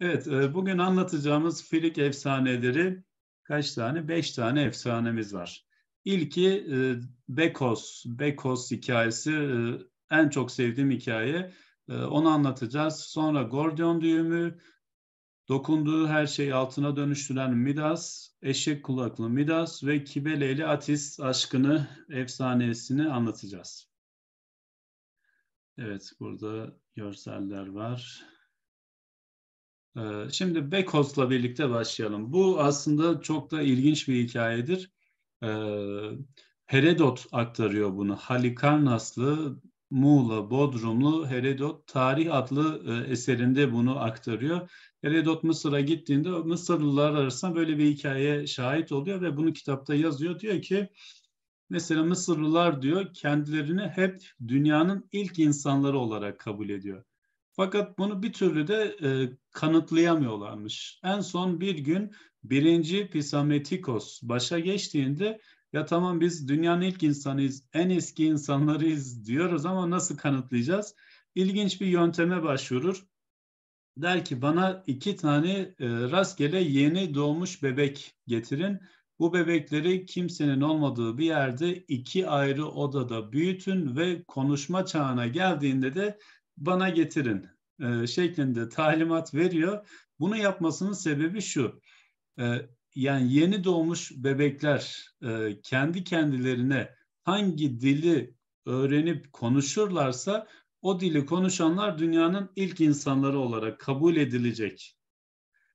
Evet, e, bugün anlatacağımız Filik efsaneleri kaç tane? Beş tane efsanemiz var. İlki e, Bekos, Bekos hikayesi e, en çok sevdiğim hikaye. Onu anlatacağız. Sonra Gordion düğümü, dokunduğu her şeyi altına dönüştüren Midas, eşek kulaklı Midas ve Kibele Atis aşkını, efsanesini anlatacağız. Evet, burada görseller var. Ee, şimdi Bekosla birlikte başlayalım. Bu aslında çok da ilginç bir hikayedir. Ee, Herodot aktarıyor bunu. Halikarnaslı, Muğla, Bodrumlu Herodot Tarih adlı e, eserinde bunu aktarıyor. Herodot Mısır'a gittiğinde Mısırlılar arasında böyle bir hikayeye şahit oluyor ve bunu kitapta yazıyor. Diyor ki mesela Mısırlılar diyor kendilerini hep dünyanın ilk insanları olarak kabul ediyor. Fakat bunu bir türlü de e, kanıtlayamıyorlarmış. En son bir gün birinci Pisametikos başa geçtiğinde ya tamam biz dünyanın ilk insanıyız, en eski insanlarıyız diyoruz ama nasıl kanıtlayacağız? İlginç bir yönteme başvurur. Der ki bana iki tane e, rastgele yeni doğmuş bebek getirin. Bu bebekleri kimsenin olmadığı bir yerde iki ayrı odada büyütün ve konuşma çağına geldiğinde de bana getirin e, şeklinde talimat veriyor. Bunu yapmasının sebebi şu. E, yani yeni doğmuş bebekler e, kendi kendilerine hangi dili öğrenip konuşurlarsa o dili konuşanlar dünyanın ilk insanları olarak kabul edilecek.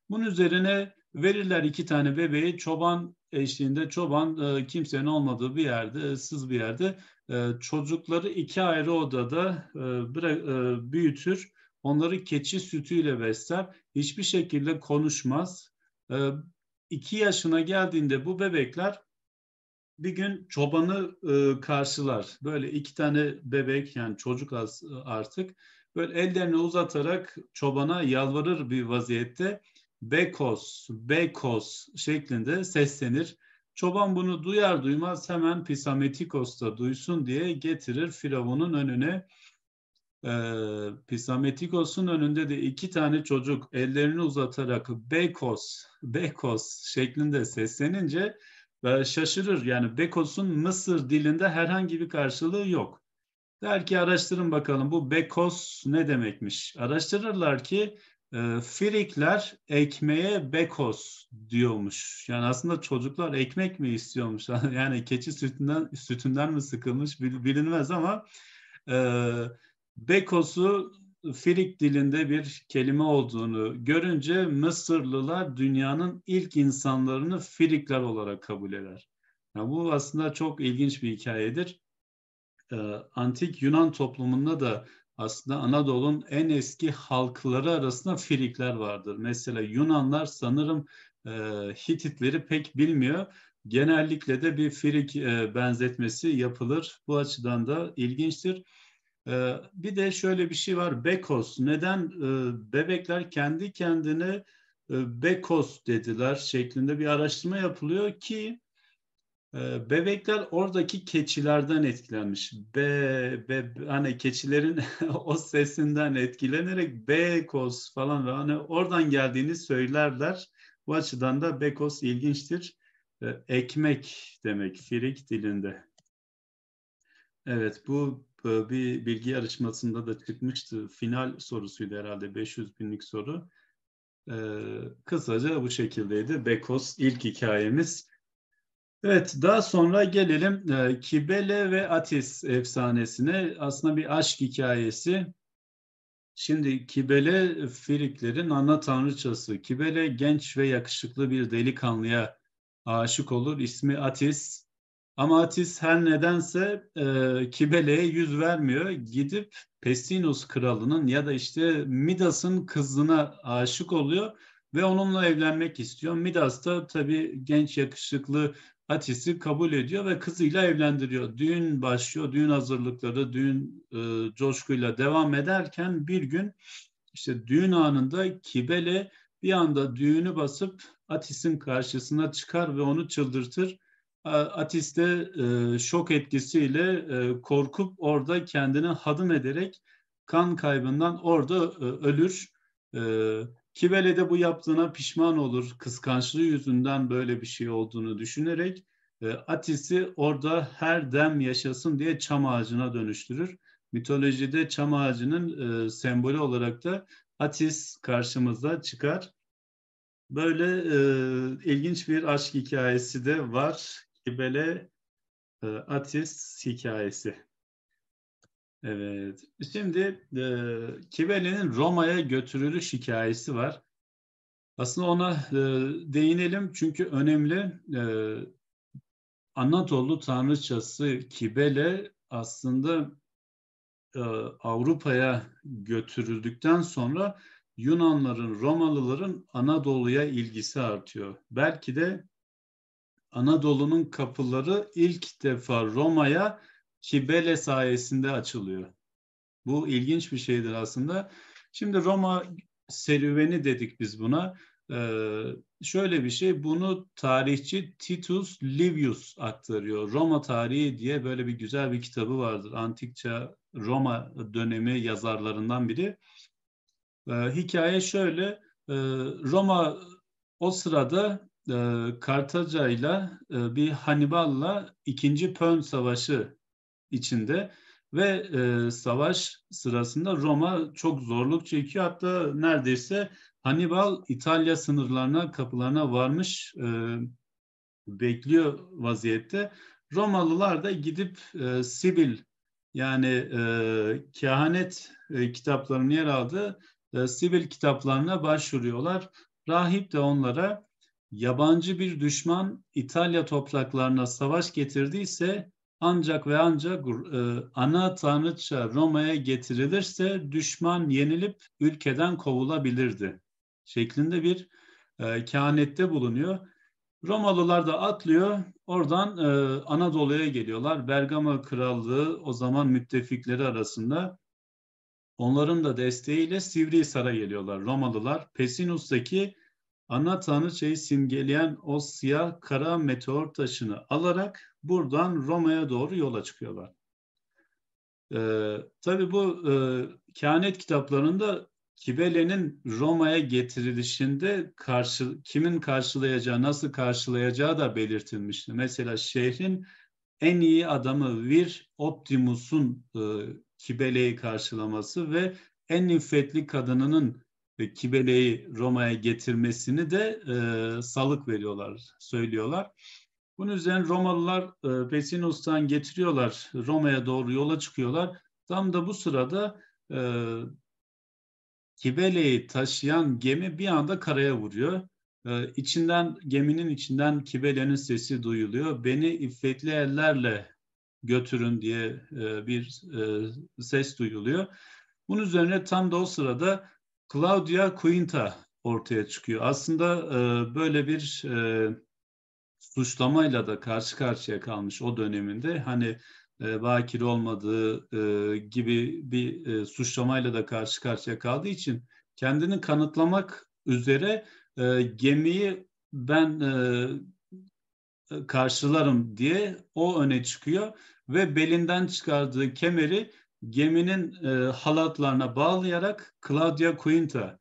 Bunun üzerine Verirler iki tane bebeği çoban eşliğinde çoban e, kimsenin olmadığı bir yerde, e, ıssız bir yerde e, çocukları iki ayrı odada e, bıra- e, büyütür. Onları keçi sütüyle besler. Hiçbir şekilde konuşmaz. E, iki yaşına geldiğinde bu bebekler bir gün çobanı e, karşılar. Böyle iki tane bebek yani çocuk az, e, artık böyle ellerini uzatarak çobana yalvarır bir vaziyette bekos, bekos şeklinde seslenir. Çoban bunu duyar duymaz hemen Pisametikos da duysun diye getirir Firavun'un önüne. Ee, Pisametikos'un önünde de iki tane çocuk ellerini uzatarak Bekos, Bekos şeklinde seslenince e, şaşırır. Yani Bekos'un Mısır dilinde herhangi bir karşılığı yok. Der ki araştırın bakalım bu Bekos ne demekmiş. Araştırırlar ki ee, Firikler ekmeğe bekos diyormuş. Yani aslında çocuklar ekmek mi istiyormuş? yani keçi sütünden sütünden mi sıkılmış bilinmez ama e, bekosu Firik dilinde bir kelime olduğunu görünce Mısırlılar dünyanın ilk insanlarını Firikler olarak kabul eder. Yani bu aslında çok ilginç bir hikayedir. Ee, antik Yunan toplumunda da aslında Anadolu'nun en eski halkları arasında Firikler vardır. Mesela Yunanlar sanırım e, Hititleri pek bilmiyor. Genellikle de bir Firik e, benzetmesi yapılır. Bu açıdan da ilginçtir. E, bir de şöyle bir şey var. Bekos. Neden e, bebekler kendi kendine e, Bekos dediler şeklinde bir araştırma yapılıyor ki ee, bebekler oradaki keçilerden etkilenmiş. Be, be hani keçilerin o sesinden etkilenerek Bekos falan ve hani oradan geldiğini söylerler. Bu açıdan da Bekos ilginçtir. Ee, ekmek demek Firik dilinde. Evet bu bir bilgi yarışmasında da çıkmıştı. Final sorusuydu herhalde 500 binlik soru. Ee, kısaca bu şekildeydi. Bekos ilk hikayemiz. Evet, daha sonra gelelim e, Kibele ve Atis efsanesine. Aslında bir aşk hikayesi. Şimdi Kibele Firiklerin ana tanrıçası. Kibele genç ve yakışıklı bir delikanlıya aşık olur. İsmi Atis. Ama Atis her nedense e, Kibele'ye yüz vermiyor. Gidip Pestinos kralının ya da işte Midas'ın kızına aşık oluyor ve onunla evlenmek istiyor. Midas da tabii genç yakışıklı Atis'i kabul ediyor ve kızıyla evlendiriyor. Düğün başlıyor, düğün hazırlıkları, düğün e, coşkuyla devam ederken bir gün işte düğün anında Kibele bir anda düğünü basıp Atis'in karşısına çıkar ve onu çıldırtır. Atis de e, şok etkisiyle e, korkup orada kendini hadım ederek kan kaybından orada e, ölür. E, Kivele de bu yaptığına pişman olur. Kıskançlığı yüzünden böyle bir şey olduğunu düşünerek e, Atis'i orada her dem yaşasın diye çam ağacına dönüştürür. Mitolojide çam ağacının e, sembolü olarak da Atis karşımıza çıkar. Böyle e, ilginç bir aşk hikayesi de var. Kibele e, Atis hikayesi. Evet. Şimdi e, Kibeli'nin Roma'ya götürülüş hikayesi var. Aslında ona e, değinelim çünkü önemli. E, Anadolu tanrıçası Kibele aslında e, Avrupa'ya götürüldükten sonra Yunanların, Romalıların Anadolu'ya ilgisi artıyor. Belki de Anadolu'nun kapıları ilk defa Roma'ya Kibele sayesinde açılıyor. Bu ilginç bir şeydir aslında. Şimdi Roma serüveni dedik biz buna. Ee, şöyle bir şey bunu tarihçi Titus Livius aktarıyor. Roma tarihi diye böyle bir güzel bir kitabı vardır. Antikça Roma dönemi yazarlarından biri. Ee, hikaye şöyle e, Roma o sırada e, ee, Kartaca ile ee, bir Hannibal'la ikinci Pön Savaşı içinde ve e, savaş sırasında Roma çok zorluk çekiyor. Hatta neredeyse Hannibal İtalya sınırlarına, kapılarına varmış e, bekliyor vaziyette. Romalılar da gidip e, Sibil yani e, kehanet e, kitaplarının yer aldığı e, Sibil kitaplarına başvuruyorlar. Rahip de onlara yabancı bir düşman İtalya topraklarına savaş getirdiyse ancak ve ancak e, ana tanrıça Roma'ya getirilirse düşman yenilip ülkeden kovulabilirdi şeklinde bir e, kehanette bulunuyor. Romalılar da atlıyor, oradan e, Anadolu'ya geliyorlar. Bergama Krallığı o zaman müttefikleri arasında onların da desteğiyle Sivrihisar'a geliyorlar Romalılar. Pesinus'taki ana tanrıçayı simgeleyen o siyah kara meteor taşını alarak buradan Roma'ya doğru yola çıkıyorlar. Ee, tabii bu e, kehanet kitaplarında Kibele'nin Roma'ya getirilişinde karşı, kimin karşılayacağı, nasıl karşılayacağı da belirtilmişti. Mesela şehrin en iyi adamı Vir Optimus'un e, Kibele'yi karşılaması ve en iffetli kadınının ve Kibele'yi Roma'ya getirmesini de e, salık veriyorlar, söylüyorlar. Bunun üzerine Romalılar e, Pesinus'tan getiriyorlar, Roma'ya doğru yola çıkıyorlar. Tam da bu sırada e, Kibele'yi taşıyan gemi bir anda karaya vuruyor. Ee, içinden geminin içinden Kibele'nin sesi duyuluyor. Beni iffetli ellerle götürün diye e, bir e, ses duyuluyor. Bunun üzerine tam da o sırada Claudia Quinta ortaya çıkıyor. Aslında e, böyle bir e, suçlamayla da karşı karşıya kalmış o döneminde. Hani e, bakir olmadığı e, gibi bir e, suçlamayla da karşı karşıya kaldığı için kendini kanıtlamak üzere e, gemiyi ben e, karşılarım diye o öne çıkıyor ve belinden çıkardığı kemeri geminin e, halatlarına bağlayarak Claudia Quinta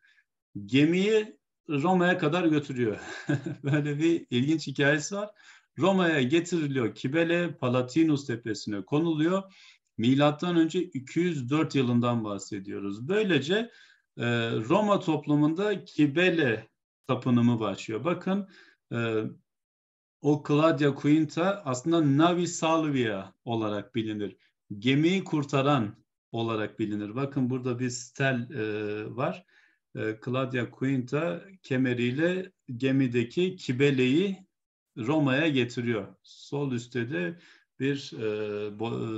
gemiyi Roma'ya kadar götürüyor. Böyle bir ilginç hikayesi var. Roma'ya getiriliyor. Kibele Palatinus tepesine konuluyor. Milattan önce 204 yılından bahsediyoruz. Böylece e, Roma toplumunda Kibele tapınımı başlıyor. Bakın e, o Claudia Quinta aslında Navi Salvia olarak bilinir gemiyi kurtaran olarak bilinir. Bakın burada bir stel e, var. E, Claudia Quinta kemeriyle gemideki kibeleyi Roma'ya getiriyor. Sol üstte de bir e, bo, e,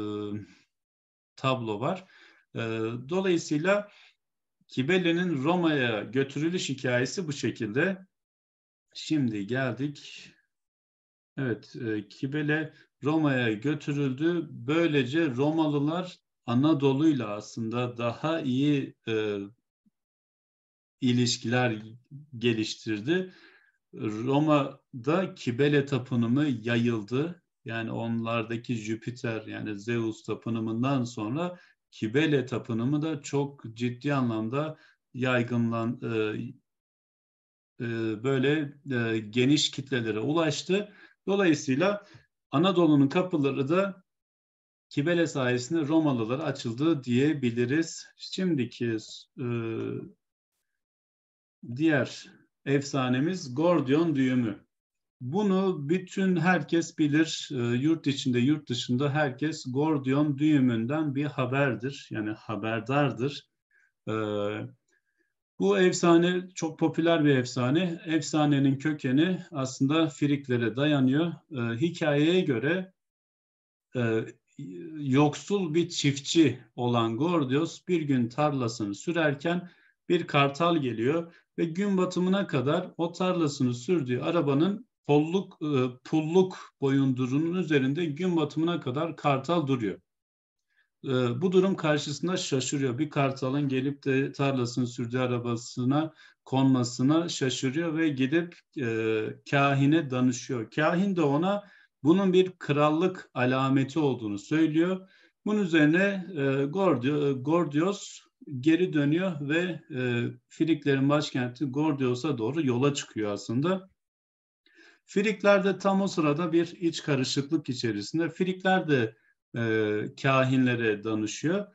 tablo var. E, dolayısıyla Kibele'nin Roma'ya götürülüş hikayesi bu şekilde. Şimdi geldik. Evet, e, Kibele Roma'ya götürüldü. Böylece Romalılar Anadolu'yla aslında daha iyi e, ilişkiler geliştirdi. Roma'da Kibele tapınımı yayıldı. Yani onlardaki Jüpiter yani Zeus tapınımından sonra Kibele tapınımı da çok ciddi anlamda yaygınlan e, e, böyle e, geniş kitlelere ulaştı. Dolayısıyla Anadolu'nun kapıları da Kibele sayesinde Romalılara açıldı diyebiliriz. Şimdiki e, diğer efsanemiz Gordion düğümü. Bunu bütün herkes bilir. E, yurt içinde, yurt dışında herkes Gordion düğümünden bir haberdir. Yani haberdardır. E, bu efsane çok popüler bir efsane. Efsanenin kökeni aslında Friklere dayanıyor. E, hikayeye göre e, yoksul bir çiftçi olan Gordios bir gün tarlasını sürerken bir kartal geliyor ve gün batımına kadar o tarlasını sürdüğü arabanın polluk, e, pulluk boyundurunun üzerinde gün batımına kadar kartal duruyor. E, bu durum karşısında şaşırıyor. Bir kartalın gelip de tarlasını sürdüğü arabasına konmasına şaşırıyor ve gidip e, kahine danışıyor. Kahin de ona bunun bir krallık alameti olduğunu söylüyor. Bunun üzerine e, Gordios geri dönüyor ve e, Friklerin başkenti Gordios'a doğru yola çıkıyor aslında. Frikler de tam o sırada bir iç karışıklık içerisinde. Frikler de e, kahinlere danışıyor.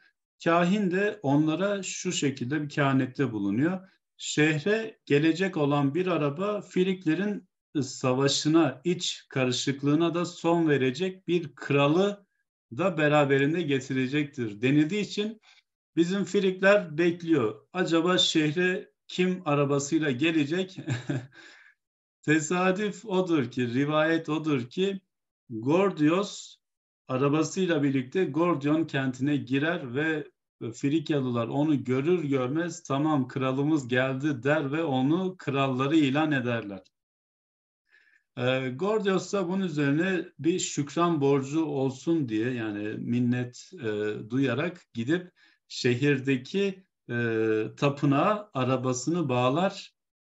Kahin de onlara şu şekilde bir kehanette bulunuyor. Şehre gelecek olan bir araba Filiklerin savaşına, iç karışıklığına da son verecek bir kralı da beraberinde getirecektir denildiği için bizim Filikler bekliyor. Acaba şehre kim arabasıyla gelecek? Tesadüf odur ki, rivayet odur ki Gordios arabasıyla birlikte Gordion kentine girer ve e, Frikyalılar onu görür görmez tamam kralımız geldi der ve onu kralları ilan ederler. E, Gordios da bunun üzerine bir şükran borcu olsun diye yani minnet e, duyarak gidip şehirdeki e, tapınağa arabasını bağlar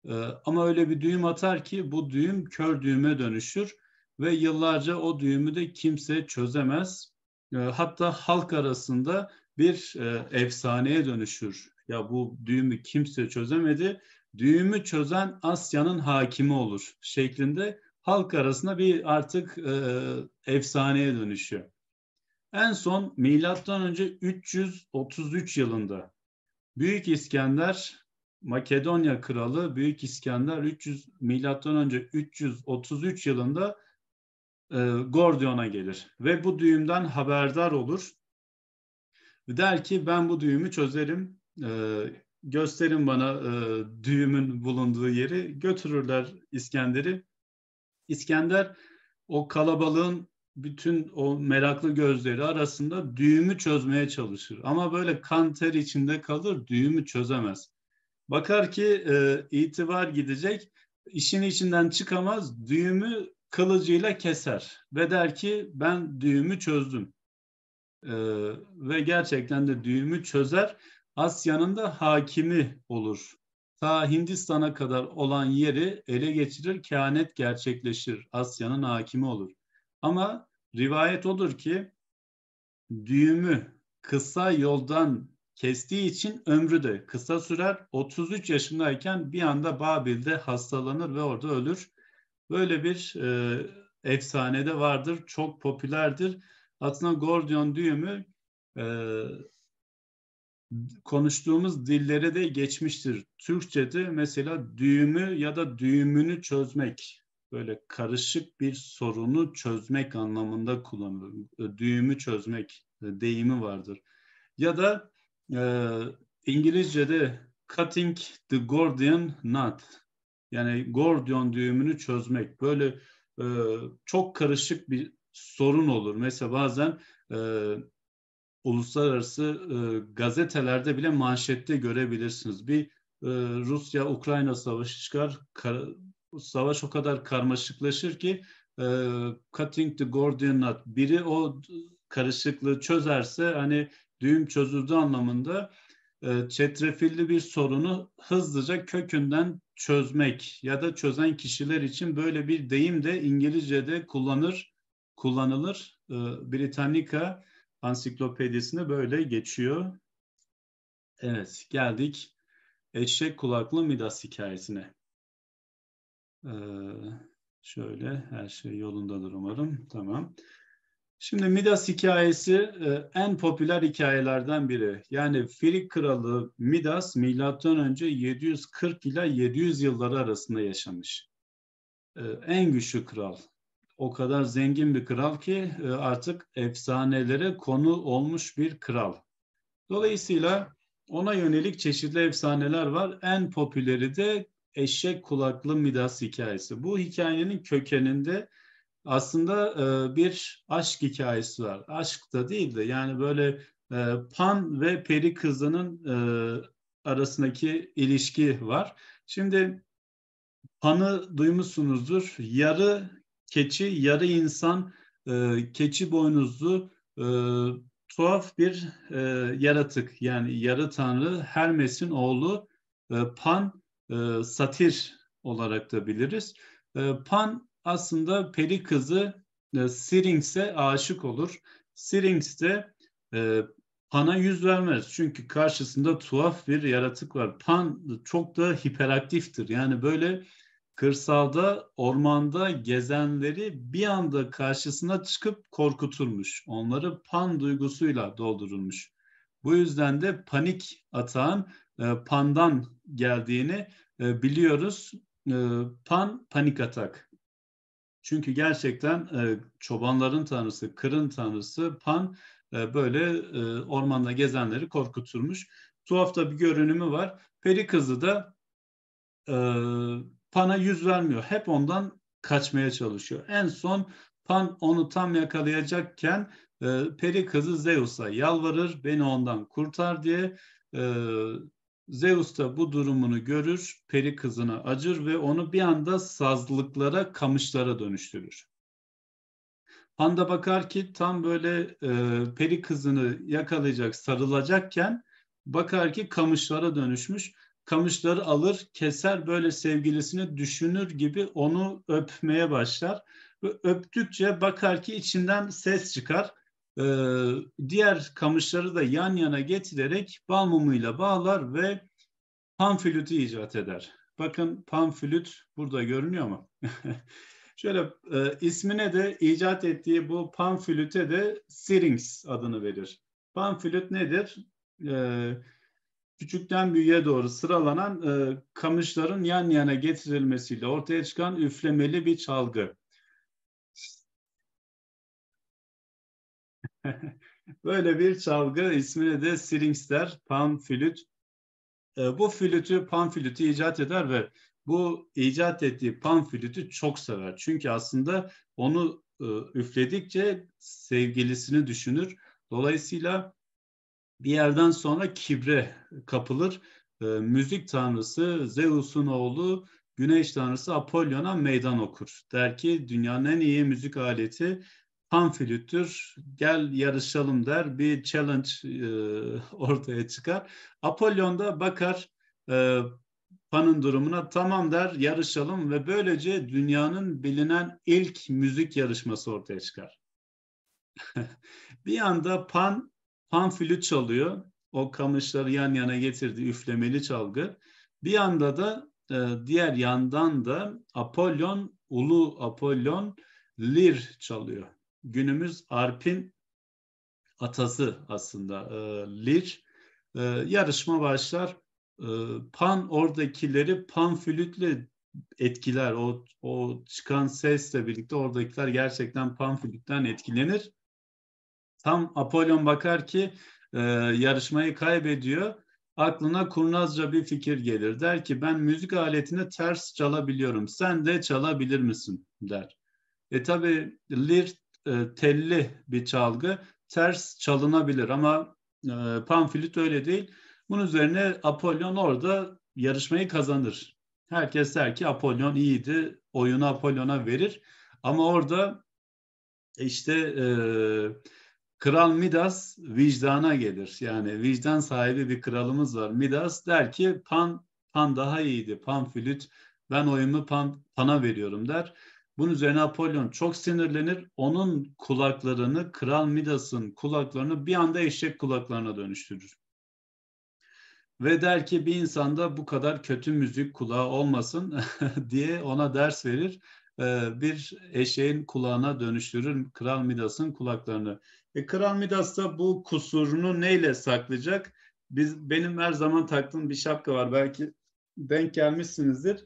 e, ama öyle bir düğüm atar ki bu düğüm kör düğüme dönüşür ve yıllarca o düğümü de kimse çözemez. Ee, hatta halk arasında bir e, efsaneye dönüşür. Ya bu düğümü kimse çözemedi. Düğümü çözen Asya'nın hakimi olur şeklinde halk arasında bir artık e, efsaneye dönüşüyor. En son milattan önce 333 yılında Büyük İskender Makedonya kralı Büyük İskender 300 milattan önce 333 yılında e, Gordion'a gelir ve bu düğümden haberdar olur. Der ki ben bu düğümü çözerim, e, gösterin bana e, düğümün bulunduğu yeri. Götürürler İskender'i. İskender o kalabalığın bütün o meraklı gözleri arasında düğümü çözmeye çalışır. Ama böyle kan ter içinde kalır, düğümü çözemez. Bakar ki e, itibar gidecek, işin içinden çıkamaz, düğümü kılıcıyla keser ve der ki ben düğümü çözdüm. Ee, ve gerçekten de düğümü çözer. Asya'nın da hakimi olur. Ta Hindistan'a kadar olan yeri ele geçirir, kehanet gerçekleşir. Asya'nın hakimi olur. Ama rivayet olur ki düğümü kısa yoldan kestiği için ömrü de kısa sürer. 33 yaşındayken bir anda Babil'de hastalanır ve orada ölür. Böyle bir e, efsanede vardır, çok popülerdir. Aslında Gordion düğümü e, konuştuğumuz dillere de geçmiştir. Türkçe'de mesela düğümü ya da düğümünü çözmek, böyle karışık bir sorunu çözmek anlamında kullanılır. E, düğümü çözmek e, deyimi vardır. Ya da e, İngilizce'de cutting the Gordian knot yani Gordion düğümünü çözmek böyle e, çok karışık bir sorun olur. Mesela bazen e, uluslararası e, gazetelerde bile manşette görebilirsiniz. Bir e, Rusya-Ukrayna savaşı çıkar, kar, savaş o kadar karmaşıklaşır ki e, cutting the Gordian knot biri o karışıklığı çözerse hani düğüm çözüldü anlamında e, çetrefilli bir sorunu hızlıca kökünden çözmek ya da çözen kişiler için böyle bir deyim de İngilizce'de kullanır kullanılır. E, Britannica ansiklopedisinde böyle geçiyor. Evet geldik eşek kulaklı Midas hikayesine. Ee, şöyle her şey yolundadır umarım. Tamam. Şimdi Midas hikayesi e, en popüler hikayelerden biri. Yani Firik kralı Midas milattan önce 740 ile 700 yılları arasında yaşamış. E, en güçlü kral. O kadar zengin bir kral ki e, artık efsanelere konu olmuş bir kral. Dolayısıyla ona yönelik çeşitli efsaneler var. En popüleri de eşek kulaklı Midas hikayesi. Bu hikayenin kökeninde aslında e, bir aşk hikayesi var. Aşk da değil de yani böyle e, Pan ve Peri kızının e, arasındaki ilişki var. Şimdi Pan'ı duymuşsunuzdur. Yarı keçi, yarı insan, e, keçi boynuzlu e, tuhaf bir e, yaratık. Yani yarı tanrı Hermes'in oğlu e, Pan e, satir olarak da biliriz. E, Pan aslında peri kızı e, Syrinx'e aşık olur. Syrinx de e, Pan'a yüz vermez. Çünkü karşısında tuhaf bir yaratık var. Pan çok da hiperaktiftir. Yani böyle kırsalda, ormanda gezenleri bir anda karşısına çıkıp korkuturmuş. Onları pan duygusuyla doldurulmuş. Bu yüzden de panik atağın e, pandan geldiğini e, biliyoruz. E, pan, panik atak. Çünkü gerçekten e, çobanların tanrısı, kırın tanrısı Pan e, böyle e, ormanda gezenleri korkuturmuş. Tuhaf da bir görünümü var. Peri kızı da e, Pan'a yüz vermiyor. Hep ondan kaçmaya çalışıyor. En son Pan onu tam yakalayacakken e, peri kızı Zeus'a yalvarır beni ondan kurtar diye e, Zeus da bu durumunu görür, peri kızına acır ve onu bir anda sazlıklara, kamışlara dönüştürür. Panda bakar ki tam böyle e, peri kızını yakalayacak, sarılacakken bakar ki kamışlara dönüşmüş. Kamışları alır, keser böyle sevgilisini düşünür gibi onu öpmeye başlar. Ve öptükçe bakar ki içinden ses çıkar e, diğer kamışları da yan yana getirerek bal mumuyla bağlar ve panflütü icat eder. Bakın panflüt burada görünüyor mu? Şöyle e, ismine de icat ettiği bu panflüte de Syrinx adını verir. Panflüt nedir? E, küçükten büyüğe doğru sıralanan e, kamışların yan yana getirilmesiyle ortaya çıkan üflemeli bir çalgı. Böyle bir çalgı ismini de Syrinx der, panflüt. E, ee, bu flütü, panflütü icat eder ve bu icat ettiği panflütü çok sever. Çünkü aslında onu e, üfledikçe sevgilisini düşünür. Dolayısıyla bir yerden sonra kibre kapılır. E, müzik tanrısı Zeus'un oğlu Güneş tanrısı Apollon'a meydan okur. Der ki dünyanın en iyi müzik aleti panflütür, gel yarışalım der, bir challenge e, ortaya çıkar. Apollon da bakar e, Pan'ın durumuna tamam der, yarışalım ve böylece dünyanın bilinen ilk müzik yarışması ortaya çıkar. bir anda Pan, Pan flüt çalıyor, o kamışları yan yana getirdi, üflemeli çalgı. Bir anda da e, diğer yandan da Apollon, Ulu Apollon lir çalıyor günümüz arpin atası aslında e, Leach. E, yarışma başlar. E, pan oradakileri pan flütle etkiler. O, o çıkan sesle birlikte oradakiler gerçekten pan flütten etkilenir. Tam Apollon bakar ki e, yarışmayı kaybediyor. Aklına kurnazca bir fikir gelir. Der ki ben müzik aletini ters çalabiliyorum. Sen de çalabilir misin der. E tabi Lir e, telli bir çalgı ters çalınabilir ama e, panflüt öyle değil. Bunun üzerine Apollon orada yarışmayı kazanır. Herkes der ki Apollon iyiydi, oyunu Apollon'a verir. Ama orada e, işte e, Kral Midas vicdana gelir. Yani vicdan sahibi bir kralımız var. Midas der ki Pan Pan daha iyiydi. Pan flüt ben oyunu pan, Pan'a veriyorum der. Bunun üzerine Napolyon çok sinirlenir. Onun kulaklarını Kral Midas'ın kulaklarını bir anda eşek kulaklarına dönüştürür. Ve der ki bir insanda bu kadar kötü müzik kulağı olmasın diye ona ders verir. E, bir eşeğin kulağına dönüştürür Kral Midas'ın kulaklarını. E, Kral Midas da bu kusurunu neyle saklayacak? Biz, benim her zaman taktığım bir şapka var. Belki denk gelmişsinizdir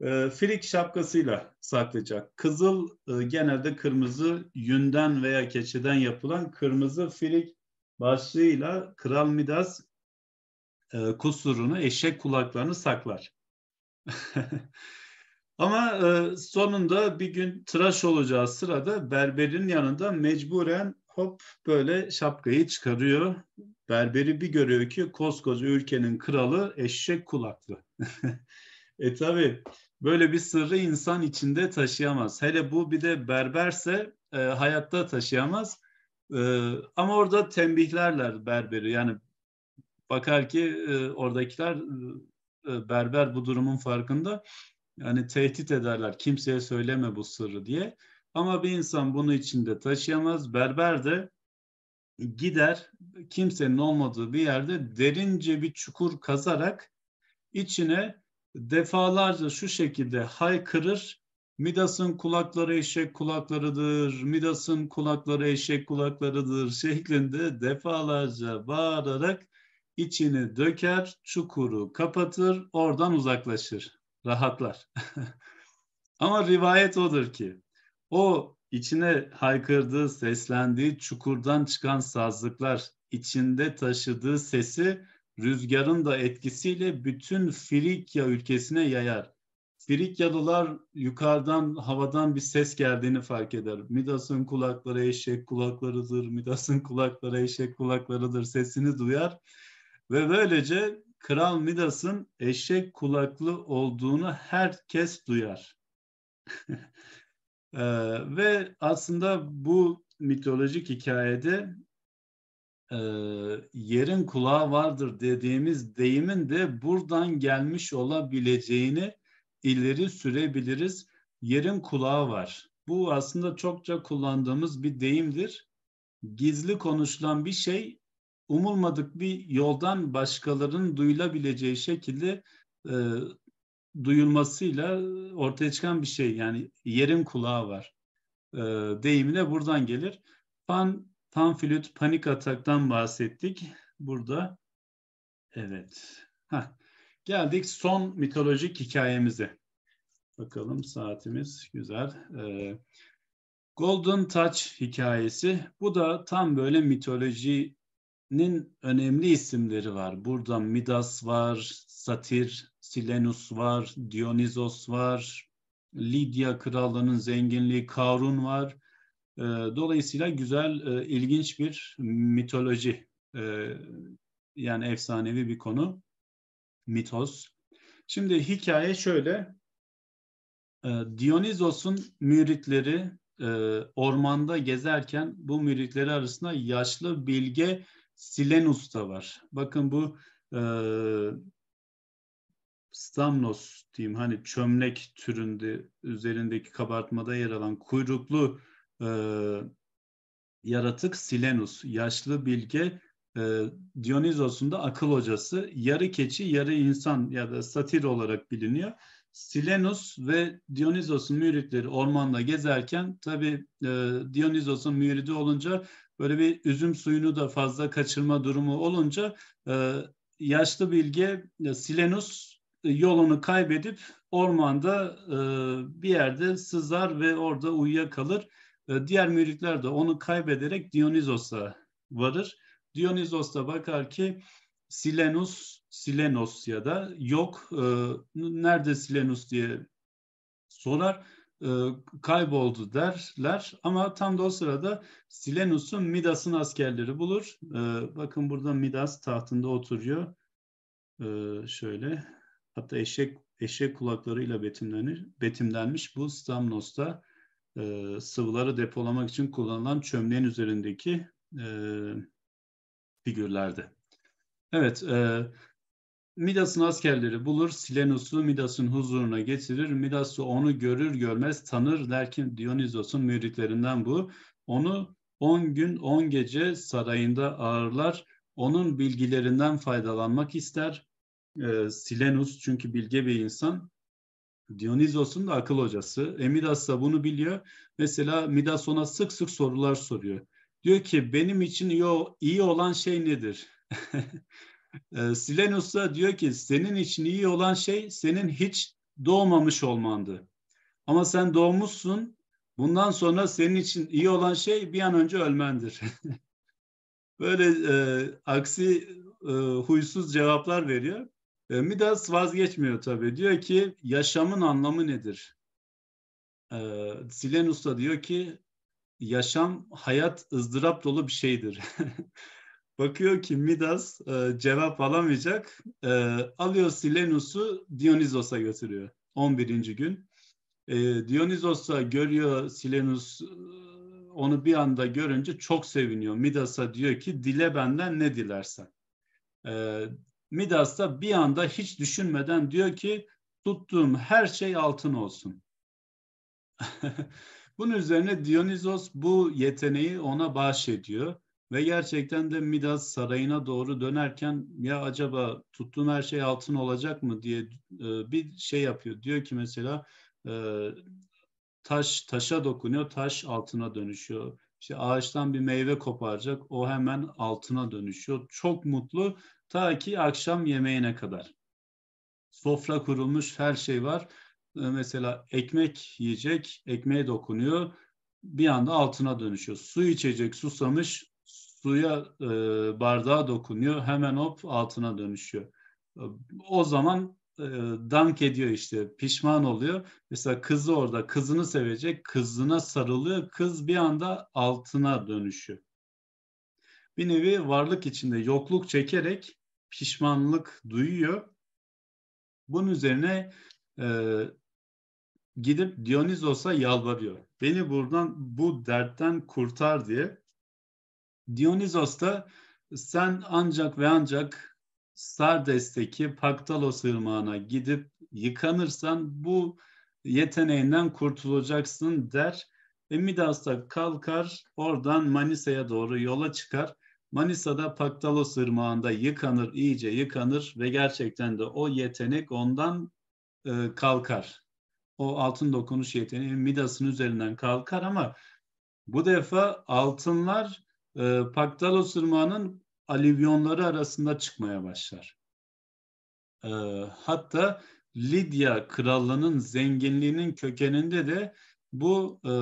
e, ee, frik şapkasıyla saklayacak. Kızıl e, genelde kırmızı yünden veya keçeden yapılan kırmızı frik başlığıyla Kral Midas e, kusurunu, eşek kulaklarını saklar. Ama e, sonunda bir gün tıraş olacağı sırada berberin yanında mecburen hop böyle şapkayı çıkarıyor. Berberi bir görüyor ki koskoca ülkenin kralı eşek kulaklı. e tabi böyle bir sırrı insan içinde taşıyamaz. Hele bu bir de berberse e, hayatta taşıyamaz. E, ama orada tembihlerler berberi. Yani bakar ki e, oradakiler e, e, berber bu durumun farkında. Yani tehdit ederler. Kimseye söyleme bu sırrı diye. Ama bir insan bunu içinde taşıyamaz. Berber de gider kimsenin olmadığı bir yerde derince bir çukur kazarak içine defalarca şu şekilde haykırır. Midas'ın kulakları eşek kulaklarıdır, Midas'ın kulakları eşek kulaklarıdır şeklinde defalarca bağırarak içini döker, çukuru kapatır, oradan uzaklaşır, rahatlar. Ama rivayet odur ki o içine haykırdığı, seslendiği çukurdan çıkan sazlıklar, içinde taşıdığı sesi rüzgarın da etkisiyle bütün Frikya ülkesine yayar. Frikyalılar yukarıdan havadan bir ses geldiğini fark eder. Midas'ın kulakları eşek kulaklarıdır, Midas'ın kulakları eşek kulaklarıdır sesini duyar. Ve böylece Kral Midas'ın eşek kulaklı olduğunu herkes duyar. ee, ve aslında bu mitolojik hikayede e, yerin kulağı vardır dediğimiz deyimin de buradan gelmiş olabileceğini ileri sürebiliriz. Yerin kulağı var. Bu aslında çokça kullandığımız bir deyimdir. Gizli konuşulan bir şey umulmadık bir yoldan başkalarının duyulabileceği şekilde e, duyulmasıyla ortaya çıkan bir şey. Yani yerin kulağı var. E, deyimine buradan gelir. Pan Panflüt panik ataktan bahsettik. Burada evet. Heh. Geldik son mitolojik hikayemize. Bakalım saatimiz güzel. Ee, Golden Touch hikayesi. Bu da tam böyle mitolojinin önemli isimleri var. Burada Midas var, Satir, Silenus var, Dionysos var, Lidya krallığının zenginliği Karun var. E, dolayısıyla güzel, e, ilginç bir mitoloji. E, yani efsanevi bir konu. Mitos. Şimdi hikaye şöyle. E, ee, Dionysos'un müritleri e, ormanda gezerken bu müritleri arasında yaşlı bilge Silenus da var. Bakın bu e, Stamnos diyeyim hani çömlek türünde üzerindeki kabartmada yer alan kuyruklu e, yaratık Silenus, yaşlı bilge e, Dionysos'un da akıl hocası, yarı keçi yarı insan ya da satir olarak biliniyor. Silenus ve Dionysos'un müritleri ormanda gezerken tabi e, Dionysos'un müridi olunca böyle bir üzüm suyunu da fazla kaçırma durumu olunca e, yaşlı bilge e, Silenus e, yolunu kaybedip ormanda e, bir yerde sızar ve orada uyuyakalır. kalır e, diğer müritler de onu kaybederek Dionysos'a varır. Dionizos da bakar ki Silenus, Silenos ya da yok. E, nerede Silenus diye sorar. E, kayboldu derler ama tam da o sırada Silenus'un Midas'ın askerleri bulur. E, bakın burada Midas tahtında oturuyor. E, şöyle hatta eşek eşek kulaklarıyla betimlenir, betimlenmiş bu Stamnos'ta e, sıvıları depolamak için kullanılan çömleğin üzerindeki e, figürlerde. Evet, e, Midas'ın askerleri bulur, Silenus'u Midas'ın huzuruna getirir. Midas'ı onu görür görmez tanır derken Dionysos'un müritlerinden bu. Onu 10 gün 10 gece sarayında ağırlar. Onun bilgilerinden faydalanmak ister. E, Silenus çünkü bilge bir insan Dionizos'un da akıl hocası. Emidas da bunu biliyor. Mesela Midas ona sık sık sorular soruyor. Diyor ki benim için yo, iyi olan şey nedir? e, Silenus da diyor ki senin için iyi olan şey senin hiç doğmamış olmandı. Ama sen doğmuşsun. Bundan sonra senin için iyi olan şey bir an önce ölmendir. Böyle e, aksi e, huysuz cevaplar veriyor. E, Midas vazgeçmiyor tabii. Diyor ki yaşamın anlamı nedir? E, Silenus da diyor ki yaşam, hayat ızdırap dolu bir şeydir. Bakıyor ki Midas e, cevap alamayacak. alıyor Silenus'u Dionysos'a götürüyor 11. gün. E, Dionysos'a görüyor Silenus onu bir anda görünce çok seviniyor. Midas'a diyor ki dile benden ne dilersen. Midas da bir anda hiç düşünmeden diyor ki tuttuğum her şey altın olsun. Bunun üzerine Dionysos bu yeteneği ona bahşediyor ve gerçekten de Midas sarayına doğru dönerken ya acaba tuttuğum her şey altın olacak mı diye e, bir şey yapıyor. Diyor ki mesela e, taş taşa dokunuyor, taş altına dönüşüyor. İşte ağaçtan bir meyve koparacak, o hemen altına dönüşüyor. Çok mutlu ta ki akşam yemeğine kadar. Sofra kurulmuş her şey var. Ee, mesela ekmek yiyecek, ekmeğe dokunuyor. Bir anda altına dönüşüyor. Su içecek, susamış, suya e, bardağa dokunuyor. Hemen hop altına dönüşüyor. Ee, o zaman e, dank ediyor işte pişman oluyor. Mesela kızı orada kızını sevecek kızına sarılıyor. Kız bir anda altına dönüşüyor bir nevi varlık içinde yokluk çekerek pişmanlık duyuyor. Bunun üzerine e, gidip Dionysos'a yalvarıyor. Beni buradan bu dertten kurtar diye. Dionysos da sen ancak ve ancak Sardes'teki Paktalos ırmağına gidip yıkanırsan bu yeteneğinden kurtulacaksın der. Ve Midas da kalkar oradan Manisa'ya doğru yola çıkar. Manisa'da Paktalos Irmağı'nda yıkanır, iyice yıkanır ve gerçekten de o yetenek ondan e, kalkar. O altın dokunuş yeteneği Midas'ın üzerinden kalkar ama bu defa altınlar e, Paktalos Irmağı'nın alüvyonları arasında çıkmaya başlar. E, hatta Lidya krallığının zenginliğinin kökeninde de bu e,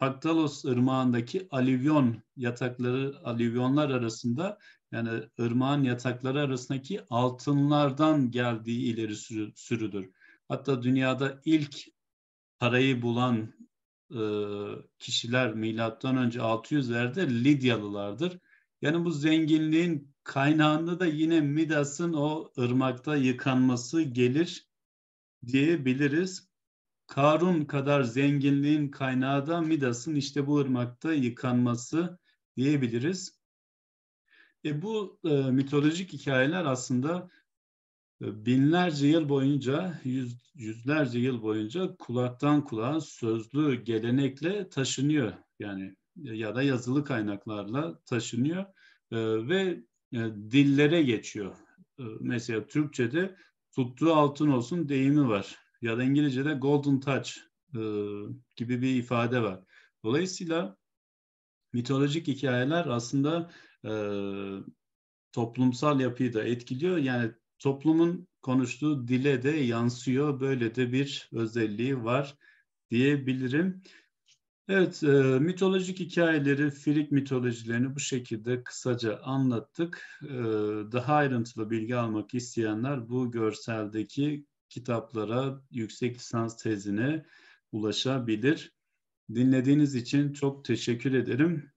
Paktalos Irmağı'ndaki alüvyon yatakları, alüvyonlar arasında yani ırmağın yatakları arasındaki altınlardan geldiği ileri sürü, sürüdür. Hatta dünyada ilk parayı bulan e, kişiler milattan önce 600'lerde Lidyalılardır. Yani bu zenginliğin kaynağında da yine Midas'ın o ırmakta yıkanması gelir diyebiliriz. Karun kadar zenginliğin kaynağı da Midas'ın işte bu ırmakta yıkanması diyebiliriz. E bu e, mitolojik hikayeler aslında e, binlerce yıl boyunca, yüz, yüzlerce yıl boyunca kulaktan kulağa sözlü gelenekle taşınıyor. Yani e, ya da yazılı kaynaklarla taşınıyor e, ve e, dillere geçiyor. E, mesela Türkçe'de tuttuğu altın olsun deyimi var ya da İngilizce'de golden touch e, gibi bir ifade var. Dolayısıyla mitolojik hikayeler aslında e, toplumsal yapıyı da etkiliyor. Yani toplumun konuştuğu dile de yansıyor. Böyle de bir özelliği var diyebilirim. Evet, e, mitolojik hikayeleri, filik mitolojilerini bu şekilde kısaca anlattık. E, daha ayrıntılı bilgi almak isteyenler bu görseldeki kitaplara, yüksek lisans tezine ulaşabilir. Dinlediğiniz için çok teşekkür ederim.